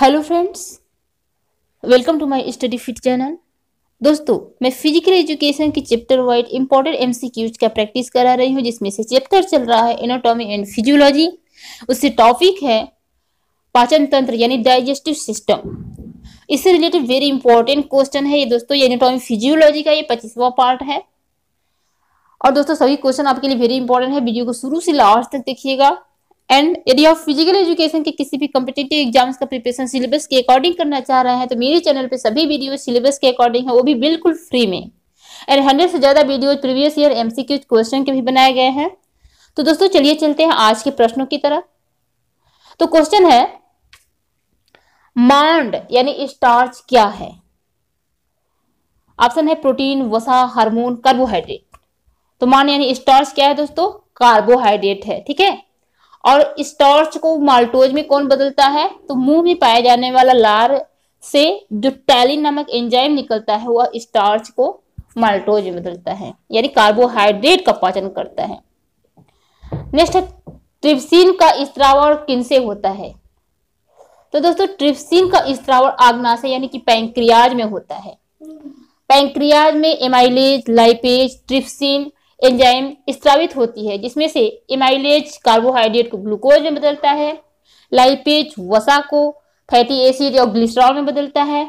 hello friends welcome to my study fit channel दोस्तों मैं physical education की chapter wide important MCQs का practice करा रही हूँ जिसमें से चैप्टर चल रहा है एनाटॉमी एंड फिजियोलॉजी उससे टॉपिक है पाचन तंत्र यानी डाइजेस्टिव सिस्टम इससे रिलेटेड वेरी इंपॉर्टेंट क्वेश्चन है ये दोस्तों एनाटॉमी फिजियोलॉजी का ये पच्चीसवा पार्ट है और दोस्तों सभी क्वेश्चन आपके लिए वेरी इंपॉर्टेंट है वीडियो को शुरू से लास्ट तक देखिएगा एंड यदि आप फिजिकल एजुकेशन के किसी भी कम्पिटेटिव एग्जाम्स का प्रिपरेशन सिलेबस के अकॉर्डिंग करना चाह रहे हैं तो मेरे चैनल पर सभी वीडियो सिलेबस के अकॉर्डिंग है वो भी बिल्कुल फ्री में एंड हंड्रेड से ज़्यादा video previous year M question के भी बनाए गए हैं तो दोस्तों चलिए चलते हैं आज के प्रश्नों की तरफ तो क्वेश्चन है मांड यानी स्टार्च क्या है ऑप्शन है प्रोटीन वसा हार्मोन कार्बोहाइड्रेट तो मांड यानी स्टार्च क्या है दोस्तों कार्बोहाइड्रेट है ठीक है और स्टॉर्च को माल्टोज में कौन बदलता है तो मुंह में पाया जाने वाला लार से जो टैलिन नामक एंजाइम निकलता है वह स्टार्च को माल्टोज में बदलता है यानी कार्बोहाइड्रेट का पाचन करता है नेक्स्ट ट्रिप्सिन का स्त्रावर किन से होता है तो दोस्तों ट्रिप्सिन का स्त्रावर आग्नाशय यानी कि पैंक्रियाज में होता है पैंक्रियाज में एमाइलेज लाइपेज ट्रिप्सिन एंजाइम स्त्रावित होती है जिसमें से इमाइलेज कार्बोहाइड्रेट को ग्लूकोज में बदलता है लाइपेज वसा को फैटी एसिड और ग्लिसरॉल में बदलता है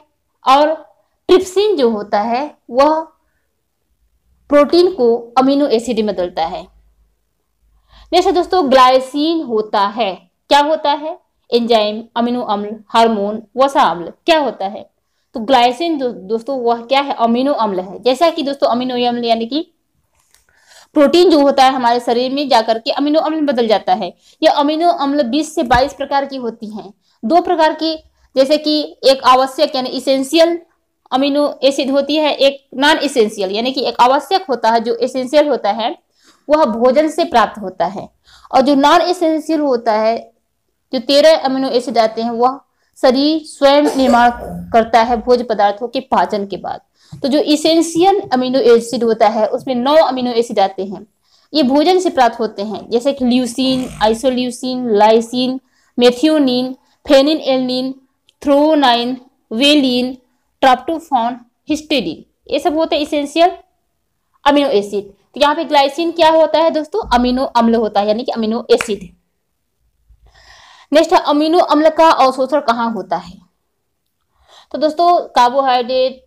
और ट्रिप्सिन जो होता है वह प्रोटीन को अमीनो एसिड में बदलता है नेक्स्ट दोस्तों ग्लाइसिन होता है क्या होता है एंजाइम अमीनो अम्ल हार्मोन वसा अम्ल क्या होता है तो ग्लाइसिन दो, दोस्तों वह क्या है अमीनो अम्ल है जैसा कि दोस्तों अमीनो अम्ल यानी कि प्रोटीन जो होता है हमारे शरीर में जाकर के अमीनो अम्ल बदल जाता है यह अमीनो अम्ल 20 से 22 प्रकार की होती हैं दो प्रकार की जैसे कि एक आवश्यक यानी इसेंशियल अमीनो एसिड होती है एक नॉन इसेंशियल यानी कि एक आवश्यक होता है जो एसेंशियल होता है वह भोजन से प्राप्त होता है और जो नॉन इसेंशियल होता है जो तेरह अमीनो एसिड आते हैं वह शरीर स्वयं निर्माण करता है भोज पदार्थों के पाचन के बाद तो जो इसेंशियल अमीनो एसिड होता है उसमें नौ अमीनो एसिड आते हैं ये भोजन से प्राप्त होते हैं जैसे कि leucine isoleucine lysine methionine phenylalanine threonine valine tryptophan histidine ये सब होते हैं इसेंशियल अमीनो एसिड तो यहाँ पे ग्लाइसिन क्या होता है दोस्तों अमीनो अम्ल होता है यानी कि अमीनो एसिड नेक्स्ट है अमीनो अम्ल का अवशोषण कहाँ होता है तो दोस्तों कार्बोहाइड्रेट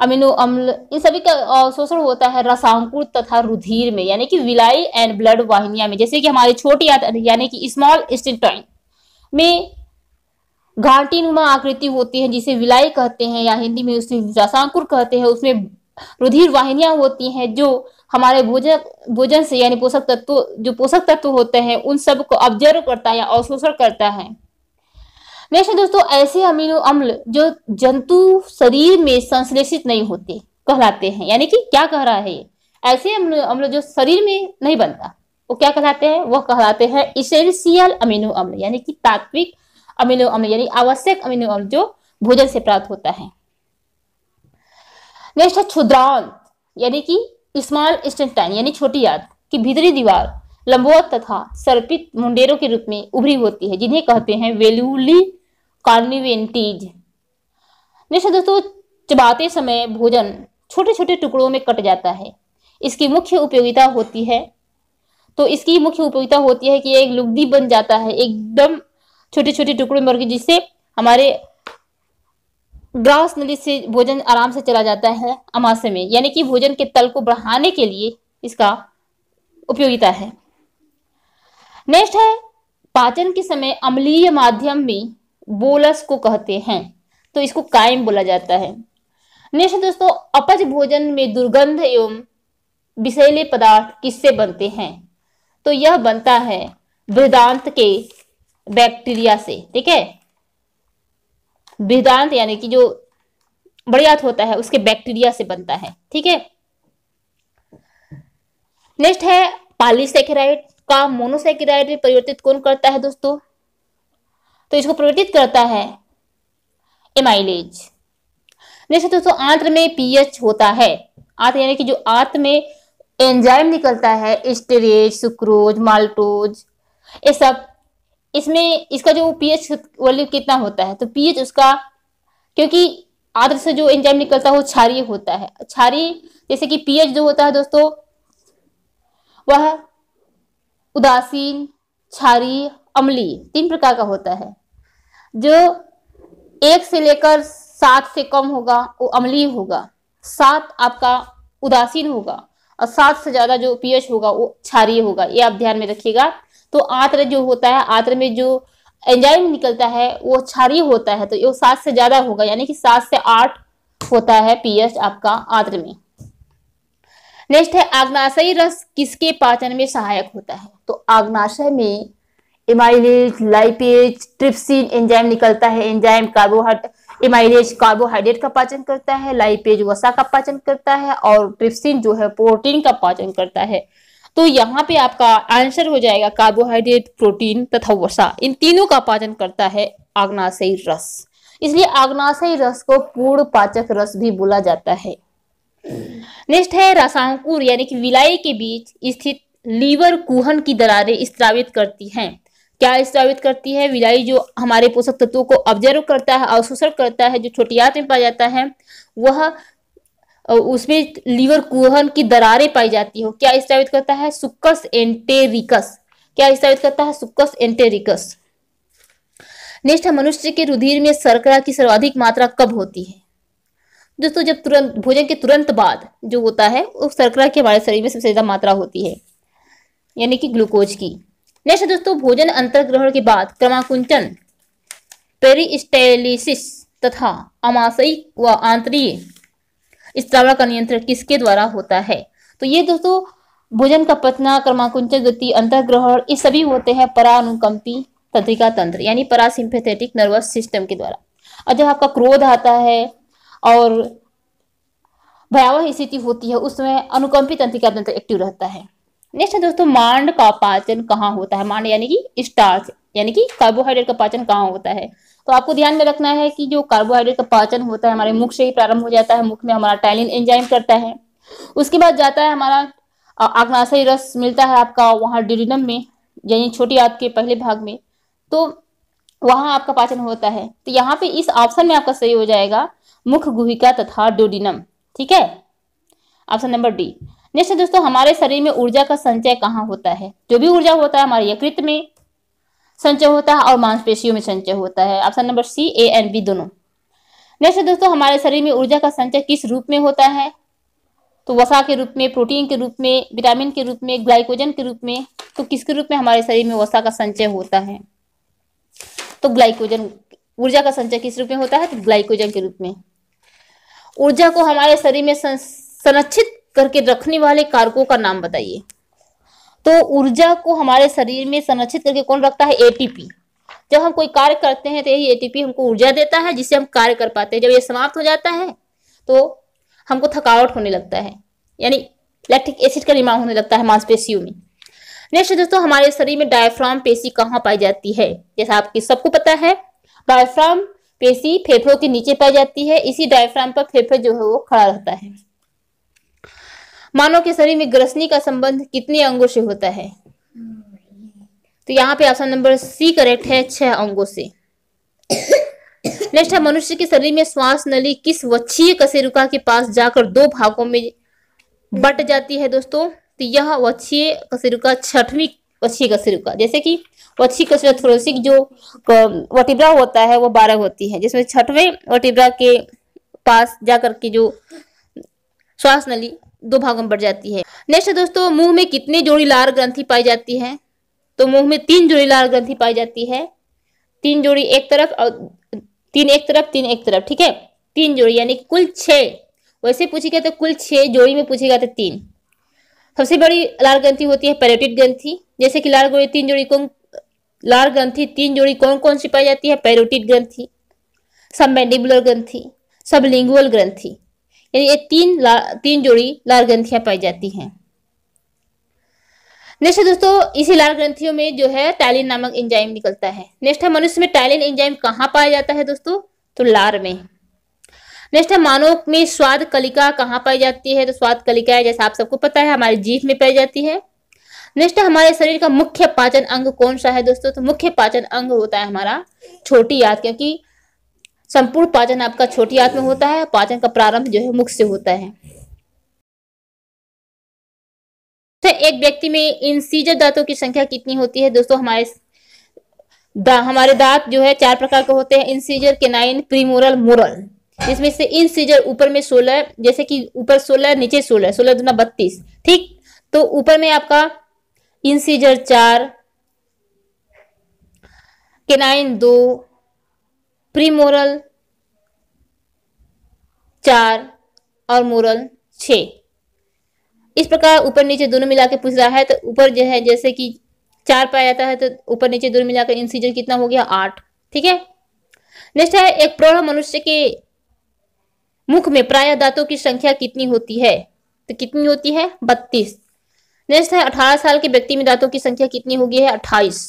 अमीनो अम्ल इन सभी का अवशोषण होता है रसांकुर तथा रुधिर में यानी कि विलाई एंड ब्लड वाहिनिया में जैसे कि हमारे छोटी यानी कि स्मॉल स्टेंटाइन में घाटी नुमा आकृति होती है जिसे विलाई कहते हैं या हिंदी में उसे रसांकुर कहते हैं उसमें रुधिर वाहिनियां होती हैं जो हमारे भोजन भोजन से यानी पोषक तत्व जो पोषक तत्व होते हैं उन सब को ऑब्जर्व करता है या अवशोषण करता है नेक्स्ट दोस्तों ऐसे अमीनो अम्ल जो जंतु शरीर में संश्लेषित नहीं होते कहलाते हैं यानी कि क्या कह रहा है ये ऐसे अम्ल जो शरीर में नहीं बनता वो क्या कहलाते हैं वह कहलाते हैं इसेंशियल अमीनो अम्ल यानी कि तात्विक अमीनो अम्ल यानी आवश्यक अमीनो अम्ल जो भोजन से प्राप्त होता है नेक्स्ट है क्षुद्रांत यानी कि स्मॉल इंस्टेंटाइन यानी छोटी याद की भीतरी दीवार लंबवत तथा सर्पित मुंडेरों के रूप में उभरी होती है जिन्हें कहते हैं वेलुली कार्निवेंटीज निश्चित दोस्तों चबाते समय भोजन छोटे छोटे टुकड़ों में कट जाता है इसकी मुख्य उपयोगिता होती है तो इसकी मुख्य उपयोगिता होती है कि एक लुगदी बन जाता है एकदम छोटे छोटे टुकड़ों में जिससे हमारे ग्रास नली से भोजन आराम से चला जाता है अमाशय में यानी कि भोजन के तल को बढ़ाने के लिए इसका उपयोगिता है नेक्स्ट है पाचन के समय अम्लीय माध्यम में बोलस को कहते हैं तो इसको कायम बोला जाता है नेक्स्ट दोस्तों अपच भोजन में दुर्गंध एवं विषैले पदार्थ किससे बनते हैं तो यह बनता है वृदांत के बैक्टीरिया से ठीक है वृदांत यानी कि जो बड़ियात होता है उसके बैक्टीरिया से बनता है ठीक है नेक्स्ट है पॉलीसेकेराइड का मोनोसेकेराइड में परिवर्तित कौन करता है दोस्तों तो इसको प्रवर्तित करता है एमाइलेज नेक्स्ट दोस्तों आंत में पीएच होता है आंत यानी कि जो आंत में एंजाइम निकलता है स्टेरेज सुक्रोज माल्टोज ये सब इसमें इसका जो पीएच वैल्यू कितना होता है तो पीएच उसका क्योंकि आंत से जो एंजाइम निकलता है वो क्षारीय होता है क्षारीय जैसे कि पीएच जो होता है दोस्तों वह उदासीन क्षारीय अम्लीय तीन प्रकार का होता है जो एक से लेकर सात से कम होगा वो अम्लीय होगा सात आपका उदासीन होगा और सात से ज्यादा जो पीएच होगा वो क्षारीय होगा ये आप ध्यान में रखिएगा तो आत्र जो होता है आत्र में जो एंजाइम निकलता है वो क्षारीय होता है तो ये सात से ज्यादा होगा यानी कि सात से आठ होता है पीएच आपका आत्र में नेक्स्ट है आग्नाशयी रस किसके पाचन में सहायक होता है तो आग्नाशय में इमाइलेज लाइपेज ट्रिप्सिन एंजाइम निकलता है एंजाइम कार्बोहाइड्रेट इमाइलेज कार्बोहाइड्रेट का पाचन करता है लाइपेज वसा का पाचन करता है और ट्रिप्सिन जो है प्रोटीन का पाचन करता है तो यहाँ पे आपका आंसर हो जाएगा कार्बोहाइड्रेट प्रोटीन तथा वसा इन तीनों का पाचन करता है आग्नाशयी रस इसलिए आग्नाशयी रस को पूर्ण पाचक रस भी बोला जाता है नेक्स्ट है रसांकुर यानी कि विलाई के बीच स्थित लीवर कुहन की दरारें स्त्रावित करती हैं क्या स्थापित करती है विदाई जो हमारे पोषक तत्वों को ऑब्जर्व करता है अवशोषण करता है जो छोटी आत में पाया जाता है वह उसमें लीवर कुहन की दरारें पाई जाती हो क्या स्थापित करता है सुक्कस एंटेरिकस क्या स्थापित करता है सुक्कस एंटेरिकस नेक्स्ट है मनुष्य के रुधिर में शर्करा की सर्वाधिक मात्रा कब होती है दोस्तों जब तुरंत भोजन के तुरंत बाद जो होता है वो शर्करा के हमारे शरीर में सबसे ज्यादा मात्रा होती है यानी कि ग्लूकोज की नेक्स्ट दोस्तों भोजन अंतर्ग्रहण के बाद क्रमाकुंचन पेरिस्टेलिसिस तथा अमाशयी व आंतरीय स्त्रावण का नियंत्रण किसके द्वारा होता है तो ये दोस्तों भोजन का पतना क्रमाकुंचन गति अंतर्ग्रहण ये सभी होते हैं परानुकंपी तंत्रिका तंत्र यानी परासिम्पेथेटिक नर्वस सिस्टम के द्वारा और जब आपका क्रोध आता है और भयावह स्थिति होती है उसमें अनुकंपी तंत्रिका तंत्र एक्टिव रहता है नेक्स्ट है दोस्तों मांड का पाचन कहाँ होता है मांड यानी कि स्टार्च यानी कि कार्बोहाइड्रेट का पाचन कहाँ होता है तो आपको ध्यान में रखना है कि जो कार्बोहाइड्रेट का पाचन होता है हमारे मुख से ही प्रारंभ हो जाता है मुख में हमारा टाइलिन एंजाइम करता है उसके बाद जाता है हमारा आग्नाशय रस मिलता है आपका वहाँ डिडिनम में यानी छोटी आंत के पहले भाग में तो वहाँ आपका पाचन होता है तो यहाँ पे इस ऑप्शन में आपका सही हो जाएगा मुख गुहिका तथा डोडिनम ठीक है ऑप्शन नंबर डी नेक्स्ट दोस्तों हमारे शरीर में ऊर्जा का संचय कहाँ होता है जो भी ऊर्जा होता है हमारे यकृत में संचय होता है और मांसपेशियों में संचय होता है option number C A and B दोनों नेक्स्ट दोस्तों हमारे शरीर में ऊर्जा का संचय किस रूप में होता है तो वसा के रूप में प्रोटीन के रूप में विटामिन के रूप में ग्लाइकोजन के रूप में तो किसके रूप में हमारे शरीर में वसा का संचय होता है तो ग्लाइकोजन ऊर्जा का संचय किस रूप में होता है तो ग्लाइकोजन के रूप में ऊर्जा को हमारे शरीर में संरक्षित करके रखने वाले कारकों का नाम बताइए तो ऊर्जा को हमारे शरीर में संरक्षित करके कौन रखता है एटीपी जब हम कोई कार्य करते हैं तो यही एटीपी हमको ऊर्जा देता है जिससे हम कार्य कर पाते हैं जब ये समाप्त हो जाता है तो हमको थकावट होने लगता है यानी लैक्टिक एसिड का निर्माण होने लगता है मांसपेशियों में नेक्स्ट दोस्तों हमारे शरीर में डायफ्राम पेशी कहाँ पाई जाती है जैसा आपकी सबको पता है डायफ्राम पेशी फेफड़ों के नीचे पाई जाती है इसी डायफ्राम पर फेफड़े जो है वो खड़ा रहता है मानव के शरीर में ग्रसनी का संबंध कितने अंगों से होता है तो यहाँ पे ऑप्शन नंबर सी करेक्ट है छह अंगों से नेक्स्ट है मनुष्य के शरीर में श्वास नली किस वच्छीय कशेरुका के पास जाकर दो भागों में बट जाती है दोस्तों तो यह वच्छीय कशेरुका छठवीं वच्छीय कशेरुका जैसे कि वक्षी कशेरुका थोरोसिक जो वटिब्रा होता है वो बारह होती है जिसमें छठवें वटिब्रा के पास जाकर के जो श्वास नली दो भागों में बढ़ जाती है नेक्स्ट दोस्तों मुंह में कितनी जोड़ी लार ग्रंथि पाई जाती है तो मुंह में तीन जोड़ी लार ग्रंथि पाई जाती है तीन जोड़ी एक तरफ और तीन एक तरफ तीन एक तरफ ठीक है तीन जोड़ी यानी कुल छः वैसे गए तो कुल छह जोड़ी में पूछे गए तो तीन सबसे बड़ी लार ग्रंथि होती है पैरोटिड ग्रंथि जैसे कि लार गोड़ी तीन जोड़ी कौन लार ग्रंथि तीन जोड़ी कौन कौन सी पाई जाती है पैरोटिड ग्रंथि ग्रंथी ग्रंथि सबलिंगुअल ग्रंथि यानी ये तीन तीन जोड़ी लाल ग्रंथियां पाई जाती हैं नेक्स्ट दोस्तों इसी लाल ग्रंथियों में जो है टाइलिन नामक एंजाइम निकलता है नेक्स्ट है मनुष्य में टाइलिन एंजाइम कहाँ पाया जाता है दोस्तों तो लार में नेक्स्ट है मानव में स्वाद कलिका कहाँ पाई जाती है तो स्वाद कलिका है जैसा आप सबको पता है हमारे जीव में पाई जाती है नेक्स्ट हमारे शरीर का मुख्य पाचन अंग कौन सा है दोस्तों तो मुख्य पाचन अंग होता है हमारा छोटी याद क्योंकि संपूर्ण पाचन आपका छोटी आंत में होता है पाचन का प्रारंभ जो है मुख से होता है तो एक व्यक्ति में इन सीजर दांतों की संख्या कितनी होती है दोस्तों हमारे दा, हमारे दांत जो है चार प्रकार के होते हैं इनसीजर केनाइन प्रीमोरल मोरल जिसमें से इनसीजर ऊपर में सोलह जैसे कि ऊपर सोलह नीचे सोलह सोलह दुना बत्तीस ठीक तो ऊपर में आपका इनसीजर चार केनाइन दो प्रीमोरल चार और मोरल छ इस प्रकार ऊपर नीचे दोनों मिला के पूछ रहा है तो ऊपर जो है जैसे कि चार पाया जाता है तो ऊपर नीचे दोनों मिलाकर सीजन कितना हो गया आठ ठीक है नेक्स्ट है एक प्रौढ़ मनुष्य के मुख में प्राय दांतों की संख्या कितनी होती है तो कितनी होती है बत्तीस नेक्स्ट है अठारह साल के व्यक्ति में दांतों की संख्या कितनी होगी है अट्ठाईस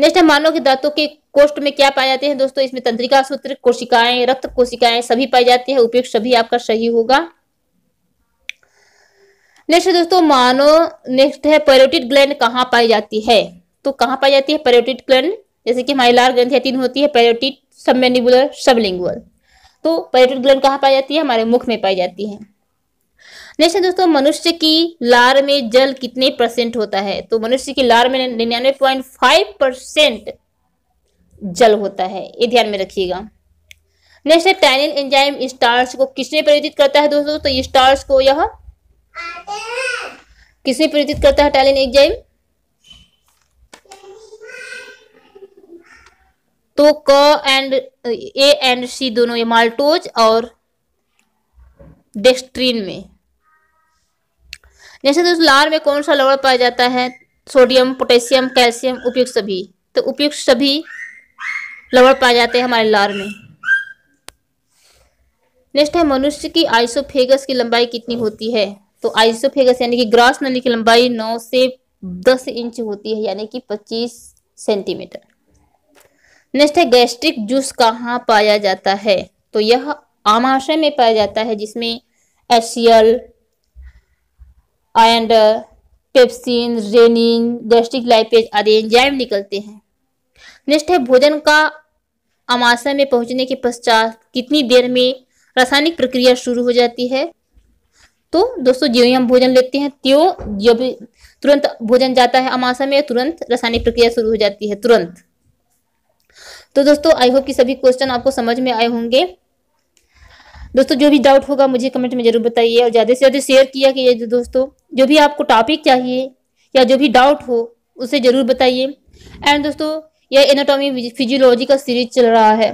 नेक्स्ट है मानव के दांतों के कोष्ट में क्या पाए जाते हैं दोस्तों इसमें तंत्रिका सूत्र कोशिकाएं रक्त कोशिकाएं सभी पाई जाती है उपयुक्त सभी आपका सही होगा नेक्स्ट दोस्तों मानो नेक्स्ट है पेरोटिड ग्लैंड कहाँ पाई जाती है तो कहाँ पाई जाती है पेरोटिड ग्लैंड जैसे कि हमारी लाल ग्रंथियां तीन होती है पेरोटिड सबमेनिबुलर सबलिंगुअल तो पेरोटिड ग्लैंड कहाँ पाई जाती है हमारे मुख में पाई जाती है नेक्स्ट है दोस्तों मनुष्य की लार में जल कितने परसेंट होता है तो मनुष्य की लार में निन्यानवे पॉइंट फाइव परसेंट जल होता है ये ध्यान में रखिएगा नेक्स्ट है टैनिन एंजाइम स्टार्स को किसने परिवर्तित करता है दोस्तों तो स्टार्स को यह किसने परिवर्तित करता है टैनिन एंजाइम तो क एंड ए एंड सी दोनों ये माल्टोज और डेक्स्ट्रीन में जैसे दोस्तों लार में कौन सा लवण पाया जाता है सोडियम पोटेशियम कैल्शियम उपयुक्त सभी तो उपयुक्त सभी लवण पाए जाते हैं हमारे लार में नेक्स्ट है मनुष्य की आइसोफेगस की लंबाई कितनी होती है तो आइसोफेगस यानी कि ग्रास नली की लंबाई 9 से 10 इंच होती है यानी कि 25 सेंटीमीटर नेक्स्ट है गैस्ट्रिक जूस कहाँ पाया जाता है तो यह आमाशय में पाया जाता है जिसमें एसियल and pepsin rennin gastric lipase आदि एंजाइम निकलते हैं नेक्स्ट है भोजन का अमाशय में पहुंचने के पश्चात कितनी देर में रासायनिक प्रक्रिया शुरू हो जाती है तो दोस्तों जो हम भोजन लेते हैं त्यों जब तुरंत भोजन जाता है अमाशा में तुरंत रासायनिक प्रक्रिया शुरू हो जाती है तुरंत तो दोस्तों आई होप कि सभी क्वेश्चन आपको समझ में आए होंगे दोस्तों जो भी डाउट होगा मुझे कमेंट में जरूर बताइए और ज़्यादा से ज़्यादा शेयर किया कि दोस्तों जो भी आपको टॉपिक चाहिए या जो भी डाउट हो उसे ज़रूर बताइए एंड दोस्तों यह एनाटॉमी फिजियोलॉजी का सीरीज चल रहा है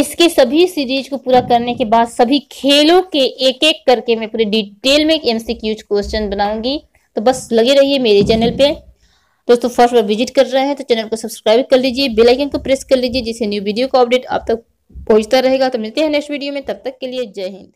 इसके सभी सीरीज को पूरा करने के बाद सभी खेलों के एक एक करके मैं पूरे डिटेल में एमसीक्यूज क्वेश्चन बनाऊंगी तो बस लगे रहिए मेरे चैनल पे दोस्तों फर्स्ट बार विजिट कर रहे हैं तो चैनल को सब्सक्राइब कर लीजिए बेल आइकन को प्रेस कर लीजिए जिससे न्यू वीडियो का अपडेट आप तक पहुंचता रहेगा तो मिलते हैं नेक्स्ट वीडियो में तब तक के लिए जय हिंद